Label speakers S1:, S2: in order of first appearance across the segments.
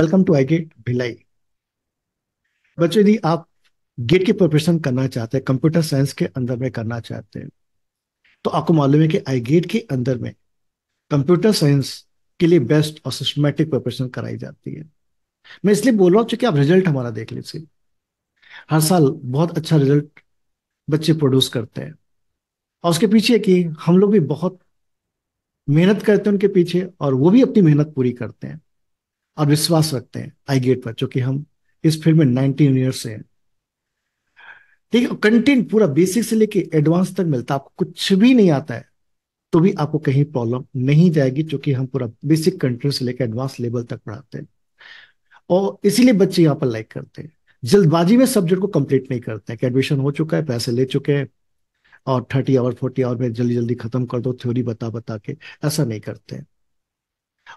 S1: welcome to I GATE Bhilai बच्चों यदि आप गेट की प्रिपरेशन करना चाहते हैं कंप्यूटर साइंस के अंदर में करना चाहते हैं तो आपको मालूम है कि आई गेट के अंदर में कंप्यूटर साइंस के लिए बेस्ट और सिस्टमेटिक प्रिपरेशन कराई जाती है मैं इसलिए बोल रहा हूँ चूंकि आप रिजल्ट हमारा देख लीजिए हर साल बहुत अच्छा रिजल्ट बच्चे प्रोड्यूस करते हैं और उसके पीछे कि हम लोग भी बहुत मेहनत करते हैं उनके पीछे और वो भी अपनी मेहनत पूरी करते हैं और विश्वास रखते हैं आई गेट पर चूंकि हम इस फील्ड में नाइनटीन ईयर्स से हैं ठीक है कंटेंट पूरा बेसिक से लेके एडवांस तक मिलता है आपको कुछ भी नहीं आता है तो भी आपको कहीं प्रॉब्लम नहीं जाएगी क्योंकि हम पूरा बेसिक कंटेंट से लेकर एडवांस लेवल तक पढ़ाते हैं और इसीलिए बच्चे यहाँ पर लाइक करते हैं जल्दबाजी में सब्जेक्ट को कंप्लीट नहीं करते हैं कि एडमिशन हो चुका है पैसे ले चुके हैं और थर्टी आवर फोर्टी आवर में जल्दी जल्दी खत्म कर दो थ्योरी बता बता के ऐसा नहीं करते हैं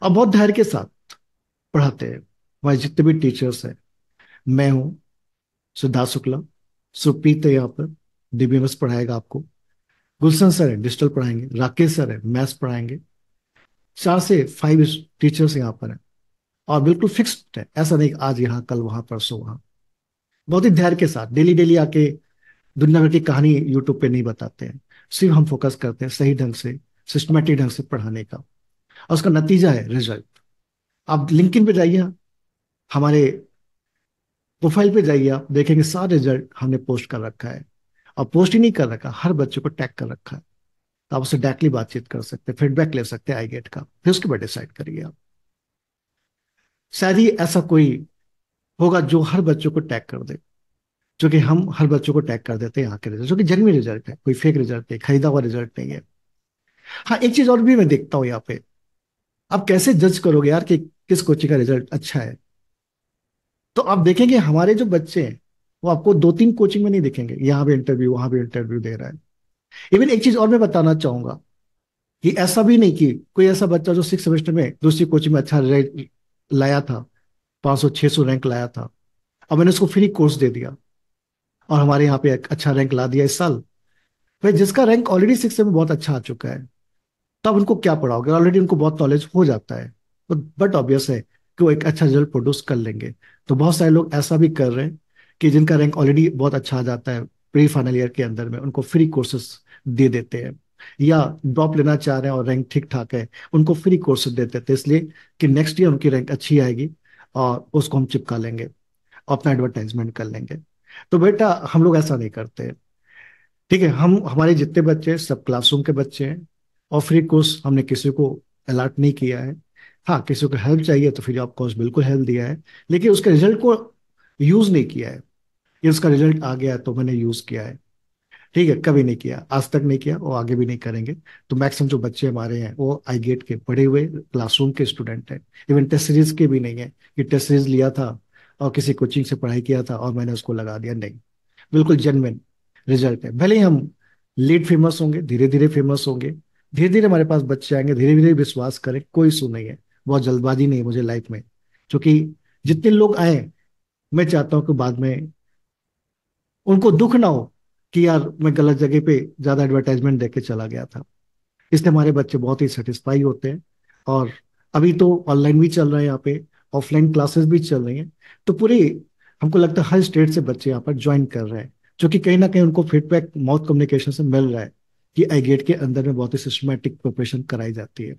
S1: और बहुत धैर्य के साथ पढ़ाते हैं वह जितने भी टीचर्स हैं मैं हूँ सिद्धार्थ शुक्ला सुप्रीत है यहाँ पर डीबीएमएस पढ़ाएगा आपको गुलशन सर है डिजिटल पढ़ाएंगे राकेश सर है मैथ्स पढ़ाएंगे चार से फाइव टीचर्स यहाँ पर हैं और बिल्कुल फिक्स्ड है ऐसा नहीं आज यहाँ कल वहाँ परसों वहाँ बहुत ही धैर्य के साथ डेली डेली आके दुनिया भर की कहानी यूट्यूब पे नहीं बताते हैं सिर्फ हम फोकस करते हैं सही ढंग से सिस्टमेटिक ढंग से पढ़ाने का और उसका नतीजा है रिजल्ट आप लिंक पे जाइए हमारे प्रोफाइल पे जाइए आप देखेंगे सारे रिजल्ट हमने पोस्ट कर रखा है और पोस्ट ही नहीं कर रखा हर बच्चे को टैग कर रखा है तो आप उससे डायरेक्टली बातचीत कर सकते हैं फीडबैक ले सकते हैं आई का फिर उसके बाद डिसाइड करिए आप शायद ही ऐसा कोई होगा जो हर बच्चों को टैग कर दे जो कि हम हर बच्चों को टैग कर देते हैं यहाँ के रिजल्ट जो कि जेनविन रिजल्ट है कोई फेक रिजल्ट नहीं खरीदा हुआ रिजल्ट नहीं है हाँ एक चीज और भी मैं देखता हूँ यहाँ पे आप कैसे जज करोगे यार कि किस कोचिंग का रिजल्ट अच्छा है तो आप देखेंगे हमारे जो बच्चे हैं वो आपको दो तीन कोचिंग में नहीं दिखेंगे यहाँ भी इंटरव्यू वहां भी इंटरव्यू दे रहा है इवन एक चीज और मैं बताना चाहूंगा कि ऐसा भी नहीं कि कोई ऐसा बच्चा जो सिक्स सेमेस्टर में दूसरी कोचिंग में अच्छा रिजल्ट लाया था पांच सौ छह सौ रैंक लाया था और मैंने उसको फ्री कोर्स दे दिया और हमारे यहाँ पे एक अच्छा रैंक ला दिया इस साल भाई जिसका रैंक ऑलरेडी सिक्स में बहुत अच्छा आ चुका है तब उनको क्या पढ़ाओगे ऑलरेडी उनको बहुत नॉलेज हो जाता है बट ऑब्वियस है कि वो एक अच्छा रिजल्ट प्रोड्यूस कर लेंगे तो बहुत सारे लोग ऐसा भी कर रहे हैं कि जिनका रैंक ऑलरेडी बहुत अच्छा आ जाता है प्री फाइनल ईयर के अंदर में उनको फ्री कोर्सेस दे देते हैं या ड्रॉप लेना चाह रहे हैं और रैंक ठीक ठाक है उनको फ्री कोर्सेस दे देते हैं इसलिए कि नेक्स्ट ईयर उनकी रैंक अच्छी आएगी और उसको हम चिपका लेंगे अपना एडवर्टाइजमेंट कर लेंगे तो बेटा हम लोग ऐसा नहीं करते ठीक है हम हमारे जितने बच्चे सब क्लासरूम के बच्चे हैं और फ्री कोर्स हमने किसी को अलाट नहीं किया है हाँ किसी को हेल्प चाहिए तो फिर कोर्स बिल्कुल हेल्प दिया है लेकिन उसके रिजल्ट को यूज नहीं किया है ये उसका रिजल्ट आ गया तो मैंने यूज किया है ठीक है कभी नहीं किया आज तक नहीं किया और आगे भी नहीं करेंगे तो मैक्सिमम जो बच्चे हमारे हैं वो आई गेट के पढ़े हुए क्लासरूम के स्टूडेंट हैं इवन टेस्ट सीरीज के भी नहीं है कि टेस्ट सीरीज लिया था और किसी कोचिंग से पढ़ाई किया था और मैंने उसको लगा दिया नहीं बिल्कुल जेनविन रिजल्ट है भले ही हम लेट फेमस होंगे धीरे धीरे फेमस होंगे धीरे धीरे हमारे पास बच्चे आएंगे धीरे धीरे विश्वास करें कोई सुन नहीं है बहुत जल्दबाजी नहीं मुझे लाइफ में क्योंकि जितने लोग आए मैं चाहता हूं कि बाद में उनको दुख ना हो कि यार मैं गलत जगह पे ज्यादा एडवर्टाइजमेंट देके चला गया था इसलिए हमारे बच्चे बहुत ही सेटिस्फाई होते हैं और अभी तो ऑनलाइन भी चल रहा है यहाँ पे ऑफलाइन क्लासेस भी चल रही हैं तो पूरे हमको लगता है हर स्टेट से बच्चे यहाँ पर ज्वाइन कर रहे हैं जो कि कहीं ना कहीं उनको फीडबैक माउथ कम्युनिकेशन से मिल रहा है कि आई गेट के अंदर में बहुत ही सिस्टमेटिक प्रिपरेशन कराई जाती है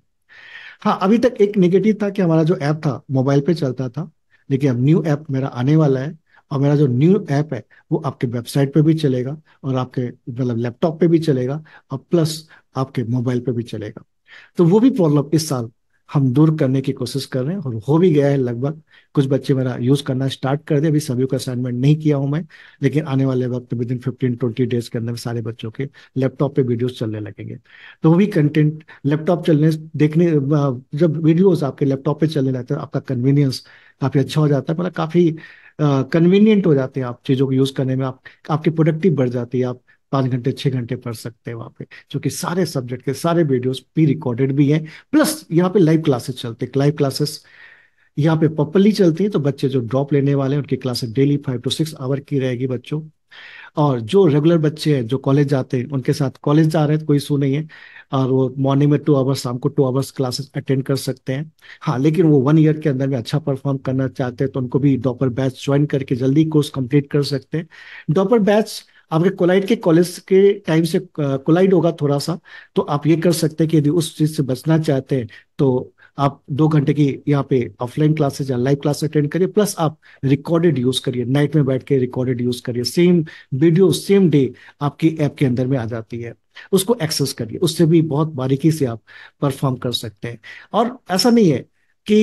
S1: हाँ अभी तक एक नेगेटिव था कि हमारा जो ऐप था मोबाइल पे चलता था लेकिन अब न्यू ऐप मेरा आने वाला है और मेरा जो न्यू ऐप है वो आपके वेबसाइट पे भी चलेगा और आपके मतलब लैपटॉप पे भी चलेगा और प्लस आपके मोबाइल पे भी चलेगा तो वो भी प्रॉब्लम इस साल हम दूर करने की कोशिश कर रहे हैं और हो भी गया है लगभग कुछ बच्चे मेरा यूज करना स्टार्ट कर दे अभी सभी का असाइनमेंट नहीं किया हूं मैं लेकिन आने वाले वक्त within fifteen twenty days के अंदर सारे बच्चों के लैपटॉप पे वीडियोस चलने लगेंगे तो वो भी कंटेंट लैपटॉप चलने देखने जब वीडियोज आपके लैपटॉप पे चलने लगते हैं आपका कन्वीनियंस काफी अच्छा हो जाता है मतलब काफी कन्वीनियंट हो जाते हैं आप चीज़ों को यूज़ करने में आप आपकी प्रोडक्टिव बढ़ जाती है आप पाँच घंटे छः घंटे पढ़ सकते हैं वहाँ पे जो कि सारे सब्जेक्ट के सारे वीडियोस प्री रिकॉर्डेड भी हैं प्लस यहाँ पे लाइव क्लासेस चलते हैं लाइव क्लासेस यहाँ पे प्रॉपरली चलती है तो बच्चे जो ड्रॉप लेने वाले हैं उनकी classes daily five to six hour की रहेगी बच्चों और जो रेगुलर बच्चे हैं जो कॉलेज जाते हैं उनके साथ कॉलेज जा रहे हैं तो कोई इशू नहीं है और वो मॉर्निंग में टू आवर्स शाम को टू आवर्स क्लासेस अटेंड कर सकते हैं हाँ लेकिन वो वन ईयर के अंदर में अच्छा परफॉर्म करना चाहते हैं तो उनको भी डॉपर बैच ज्वाइन करके जल्दी कोर्स कंप्लीट कर सकते हैं डॉपर बैच आपके कोलाइड के कॉलेज के टाइम से कोलाइड होगा थोड़ा सा तो आप ये कर सकते हैं कि यदि उस चीज से बचना चाहते हैं तो आप दो घंटे की यहाँ पे ऑफलाइन क्लासेस या लाइव क्लास अटेंड करिए प्लस आप रिकॉर्डेड यूज करिए नाइट में बैठ के रिकॉर्डेड यूज करिए सेम वीडियो सेम डे आपकी ऐप के अंदर में आ जाती है उसको एक्सेस करिए उससे भी बहुत बारीकी से आप परफॉर्म कर सकते हैं और ऐसा नहीं है कि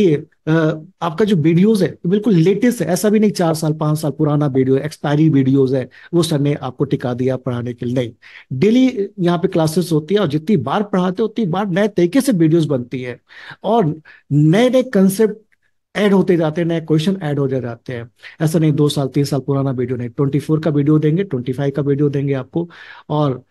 S1: आपका जो वीडियोस है बिल्कुल लेटेस्ट है ऐसा भी नहीं चार साल पांच साल पुराना वीडियो एक्सपायरी वीडियोस है वो सर ने आपको टिका दिया पढ़ाने के लिए नहीं डेली यहाँ पे क्लासेस होती है और जितनी बार पढ़ाते उतनी बार नए तरीके से वीडियोस बनती है और नए नए कंसेप्ट ऐड होते जाते हैं नए क्वेश्चन ऐड होते जाते हैं ऐसा नहीं दो साल तीन साल पुराना वीडियो नहीं ट्वेंटी फोर का वीडियो देंगे ट्वेंटी फाइव का वीडियो देंगे आपको और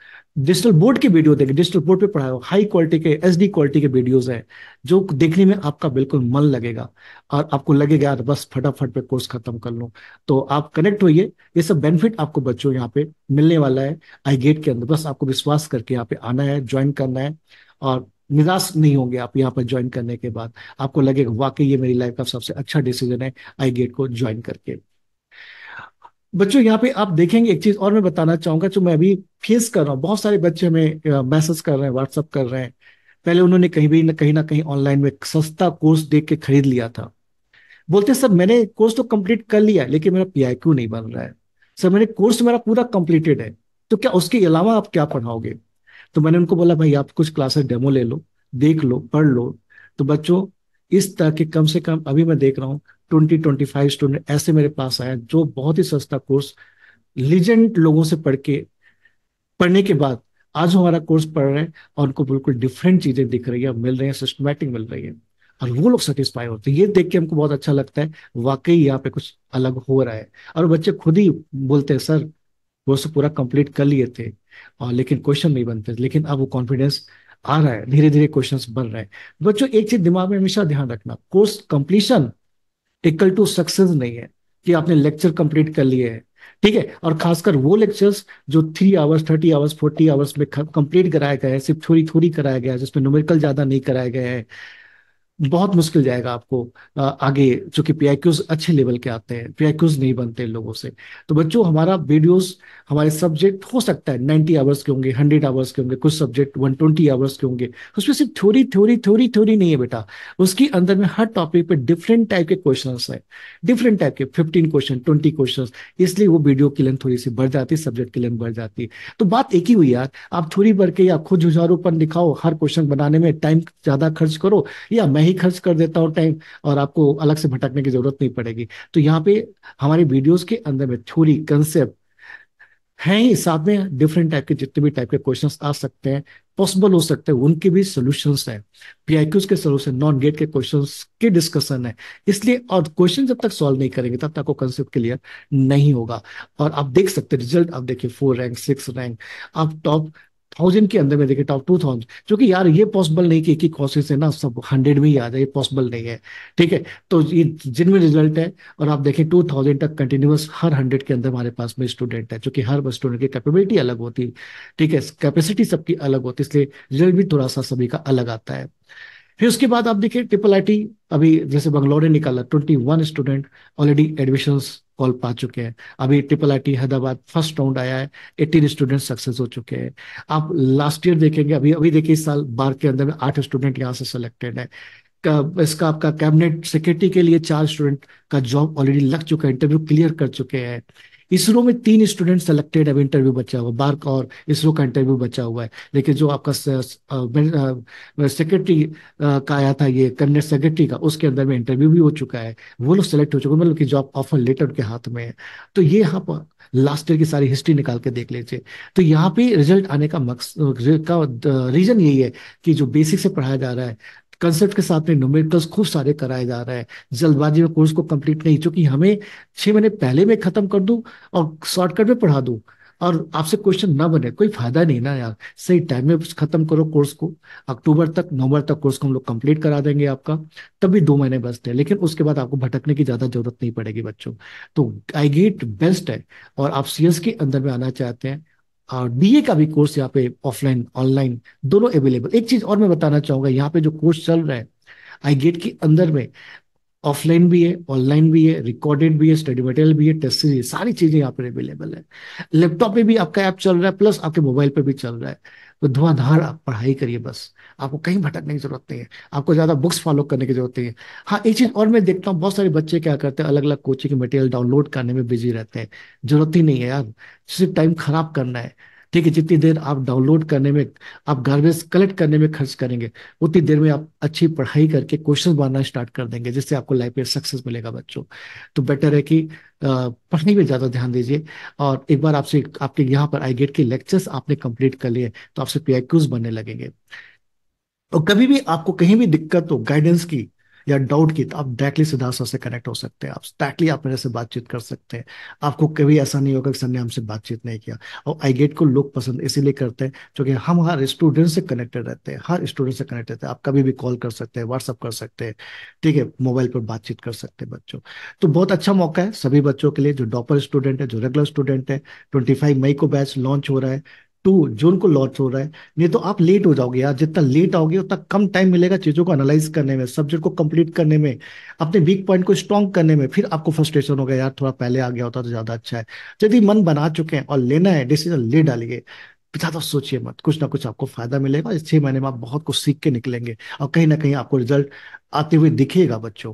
S1: डिजिटल बोर्ड के वीडियो देखें डिजिटल बोर्ड पे पढ़ाए हाई क्वालिटी के एच क्वालिटी के वीडियोज हैं जो देखने में आपका बिल्कुल मन लगेगा और आपको लगेगा यार बस फटाफट पे कोर्स खत्म कर लूँ तो आप कनेक्ट होइए ये सब बेनिफिट आपको बच्चों यहाँ पे मिलने वाला है आई गेट के अंदर बस आपको विश्वास करके यहाँ पे आना है ज्वाइन करना है और निराश नहीं होंगे आप यहाँ पर ज्वाइन करने के बाद आपको लगेगा वाकई ये मेरी लाइफ का सबसे अच्छा डिसीजन है आई गेट को ज्वाइन करके बच्चों यहाँ पे आप देखेंगे एक चीज और मैं बताना चाहूंगा जो मैं अभी फेस कर रहा हूँ बहुत सारे बच्चे हमें मैसेज कर रहे हैं व्हाट्सअप कर रहे हैं पहले उन्होंने कहीं भी कहीं ना कहीं ऑनलाइन में सस्ता कोर्स देख के खरीद लिया था बोलते सर मैंने कोर्स तो कंप्लीट कर लिया लेकिन मेरा पी क्यू नहीं बन रहा है सर मैंने कोर्स मेरा पूरा कंप्लीटेड है तो क्या उसके अलावा आप क्या पढ़ाओगे तो मैंने उनको बोला भाई आप कुछ क्लासेस डेमो ले लो देख लो पढ़ लो तो बच्चों इस तरह के कम से कम अभी मैं देख रहा हूँ ट्वेंटी ट्वेंटी फाइव स्टूडेंट ऐसे मेरे पास आए जो बहुत ही सस्ता कोर्स लीजेंड लोगों से पढ़ के पढ़ने के बाद आज हमारा कोर्स पढ़ रहे हैं और उनको बिल्कुल डिफरेंट चीजें दिख रही है मिल रही है सिस्टमेटिक मिल रही है और वो लोग सेटिस्फाई होते हैं ये देख के हमको बहुत अच्छा लगता है वाकई यहाँ पे कुछ अलग हो रहा है और बच्चे खुद ही बोलते हैं सर वो तो सब पूरा कंप्लीट कर लिए थे और लेकिन क्वेश्चन नहीं बनते लेकिन अब वो कॉन्फिडेंस आ रहा है धीरे धीरे क्वेश्चंस बन रहे हैं बच्चों एक चीज दिमाग में हमेशा ध्यान रखना course completion equal to success नहीं है कि आपने लेक्चर कंप्लीट कर लिए हैं ठीक है और खासकर वो लेक्चर्स जो three hours thirty hours forty hours में कंप्लीट कराया गया है सिर्फ थोड़ी थोड़ी कराया गया है जिसमें न्यूमेरिकल ज्यादा नहीं कराया गया है बहुत मुश्किल जाएगा आपको आगे चूंकि पी अच्छे लेवल के आते हैं पी नहीं बनते लोगों से तो बच्चों हमारा वीडियोस हमारे सब्जेक्ट हो सकता है नाइन्टी आवर्स के होंगे हंड्रेड आवर्स के होंगे कुछ सब्जेक्ट ट्वेंटी आवर्स के होंगे उसमें सिर्फ थ्योरी थ्योरी थ्योरी थ्योरी नहीं है बेटा उसके अंदर में हर टॉपिक पे डिफरेंट टाइप के क्वेश्चन है डिफरेंट टाइप के फिफ्टीन क्वेश्चन ट्वेंटी क्वेश्चन इसलिए वो वीडियो की लेंथ थोड़ी सी बढ़ जाती है सब्जेक्ट की लेंथ बढ़ जाती है तो बात एक ही हुई यार आप थोड़ी भर के या खुद जुझारूपन दिखाओ हर क्वेश्चन बनाने में टाइम ज्यादा खर्च करो या मैं ही खर्च कर देता हूँ टाइम और आपको अलग से भटकने की जरूरत नहीं पड़ेगी तो यहाँ पे हमारे वीडियोस के अंदर में थ्योरी कंसेप्ट है ही साथ में डिफरेंट टाइप के जितने भी टाइप के क्वेश्चंस आ सकते हैं पॉसिबल हो सकते हैं उनके भी सोल्यूशंस हैं पीआईक्यूज के सोल्यूशन नॉन गेट के क्वेश्चंस के डिस्कशन है इसलिए और क्वेश्चन जब तक सॉल्व नहीं करेंगे तब तक आपको कंसेप्ट क्लियर नहीं होगा और आप देख सकते हैं रिजल्ट आप देखिए फोर रैंक सिक्स रैंक आप टॉप थाउजेंड के अंदर में देखिए टॉप टू थाउजेंड क्योंकि यार ये पॉसिबल नहीं कि एक ही कोर्सेज से ना सब हंड्रेड में ही आ जाए ये पॉसिबल नहीं है ठीक है तो ये जिनमें रिजल्ट है और आप देखें टू थाउजेंड तक कंटिन्यूस हर हंड्रेड के अंदर हमारे पास में स्टूडेंट है क्योंकि हर स्टूडेंट की कैपेबिलिटी अलग होती है ठीक है कैपेसिटी सबकी अलग होती है इसलिए रिजल्ट भी थोड़ा सा सभी का अलग आता है फिर उसके बाद आप देखिए ट्रिपल टी अभी जैसे बंगलोर ने निकाला twenty one student already admission call पा चुके हैं अभी triple T Hyderabad first round आया है एटीन स्टूडेंट सक्सेस हो चुके हैं आप लास्ट ईयर देखेंगे अभी अभी देखिए इस साल बार के अंदर में आठ स्टूडेंट यहाँ से सिलेक्टेड है इसका आपका कैबिनेट सेक्रेटरी के लिए चार स्टूडेंट का जॉब ऑलरेडी लग चुका है इंटरव्यू क्लियर कर चुके हैं इसरो में तीन स्टूडेंट सेलेक्टेड अब इंटरव्यू बचा हुआ बार्क और इसरो का इंटरव्यू बचा हुआ है लेकिन जो आपका सेक्रेटरी का आया था ये कैबिनेट सेक्रेटरी का उसके अंदर में इंटरव्यू भी हो चुका है वो लोग सेलेक्ट हो चुके हैं मतलब कि जॉब ऑफर लेटर के हाथ में है तो ये यहाँ पर लास्ट ईयर की सारी हिस्ट्री निकाल के देख लीजिए तो यहाँ पे रिजल्ट आने का मकसद का रीजन यही है कि जो बेसिक से पढ़ाया जा रहा है कंसेप्ट के साथ में नोमेटर्स खूब सारे कराए जा रहे हैं जल्दबाजी में कोर्स को कंप्लीट नहीं चूंकि हमें छह महीने पहले में ख़त्म कर दू और शॉर्टकट में पढ़ा दू और आपसे क्वेश्चन ना बने कोई फायदा नहीं ना यार सही टाइम में खत्म करो कोर्स को अक्टूबर तक नवंबर तक कोर्स को हम लोग कंप्लीट करा देंगे आपका तब भी दो महीने बचते हैं लेकिन उसके बाद आपको भटकने की ज्यादा जरूरत नहीं पड़ेगी बच्चों तो आई गेट बेस्ट है और आप सीएस के अंदर में आना चाहते हैं और डीए का भी कोर्स यहाँ पे ऑफलाइन ऑनलाइन दोनों अवेलेबल एक चीज और मैं बताना चाहूंगा यहाँ पे जो कोर्स चल रहा है आई गेट के अंदर में ऑफलाइन भी है ऑनलाइन भी है रिकॉर्डेड भी है स्टडी मटेरियल भी है टेस्ट सीरीज सारी चीजें यहाँ पर अवेलेबल है लैपटॉप में भी आपका ऐप चल रहा है प्लस आपके मोबाइल पर भी चल रहा है तो धुआंधार आप पढ़ाई करिए बस आपको कहीं भटकने की जरूरत नहीं है आपको ज़्यादा बुक्स फॉलो करने की जरूरत नहीं है हाँ एक चीज़ और मैं देखता हूँ बहुत सारे बच्चे क्या करते हैं अलग अलग कोचिंग मटेरियल डाउनलोड करने में बिजी रहते हैं जरूरत ही नहीं है यार सिर्फ टाइम खराब करना है ठीक है जितनी देर आप डाउनलोड करने में आप गार्बेज कलेक्ट करने में खर्च करेंगे उतनी देर में आप अच्छी पढ़ाई करके क्वेश्चन बनना स्टार्ट कर देंगे जिससे आपको लाइफ में सक्सेस मिलेगा बच्चों तो बेटर है कि पढ़ने पर ज़्यादा ध्यान दीजिए और एक बार आपसे आपके यहाँ पर आई गेट के लेक्चर्स आपने कंप्लीट कर लिए तो आपसे पी बनने लगेंगे और कभी भी आपको कहीं भी दिक्कत हो गाइडेंस की या डाउट की तो आप डायरेक्टली सिद्धार्थ सर से कनेक्ट हो सकते हैं आप डायरेक्टली आप मेरे से बातचीत कर सकते हैं आपको कभी ऐसा नहीं होगा कि सर ने हमसे बातचीत नहीं किया और आई गेट को लोग पसंद इसीलिए करते हैं क्योंकि हम हर स्टूडेंट से कनेक्टेड रहते हैं हर स्टूडेंट से कनेक्ट रहते हैं आप कभी भी कॉल कर सकते हैं व्हाट्सअप कर सकते हैं ठीक है मोबाइल पर बातचीत कर सकते हैं बच्चों तो बहुत अच्छा मौका है सभी बच्चों के लिए जो डॉपर स्टूडेंट है जो रेगुलर स्टूडेंट है ट्वेंटी मई को बैच लॉन्च हो रहा है टू जून को लॉन्च हो रहा है नहीं तो आप लेट हो जाओगे यार जितना लेट आओगे उतना कम टाइम मिलेगा चीज़ों को एनालाइज करने में सब्जेक्ट को कंप्लीट करने में अपने वीक पॉइंट को स्ट्रॉन्ग करने में फिर आपको फ्रस्ट्रेशन होगा यार थोड़ा पहले आ गया होता तो ज़्यादा अच्छा है यदि मन बना चुके हैं और लेना है डिसीजन ले डालिए ज़्यादा सोचिए मत कुछ ना कुछ आपको फायदा मिलेगा इस छह महीने में आप बहुत कुछ सीख के निकलेंगे और कहीं ना कहीं आपको रिजल्ट आते हुए दिखेगा बच्चों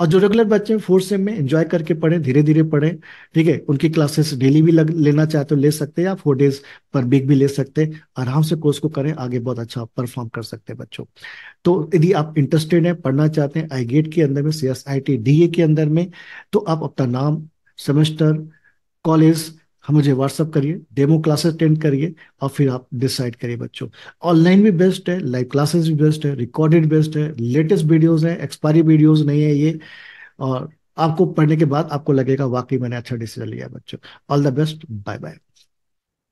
S1: और जो रेगुलर बच्चे हैं फोर्थ सेम में एंजॉय करके पढ़ें धीरे धीरे पढ़ें ठीक है उनकी क्लासेस डेली भी लग, लेना चाहते हो तो ले सकते हैं या फोर डेज पर वीक भी ले सकते हैं आराम से कोर्स को करें आगे बहुत अच्छा परफॉर्म कर सकते हैं बच्चों तो यदि आप इंटरेस्टेड हैं पढ़ना चाहते हैं आई गेट के अंदर में C S I T D A के अंदर में तो आप अपना नाम सेमेस्टर कॉलेज हम मुझे व्हाट्सअप करिए डेमो क्लासेस अटेंड करिए और फिर आप डिसाइड करिए बच्चों ऑनलाइन भी बेस्ट है लाइव क्लासेस भी बेस्ट है रिकॉर्डेड बेस्ट है लेटेस्ट वीडियोज है एक्सपायरी वीडियोज नहीं है ये और आपको पढ़ने के बाद आपको लगेगा वाकई मैंने अच्छा डिसीजन लिया बच्चों all the best bye bye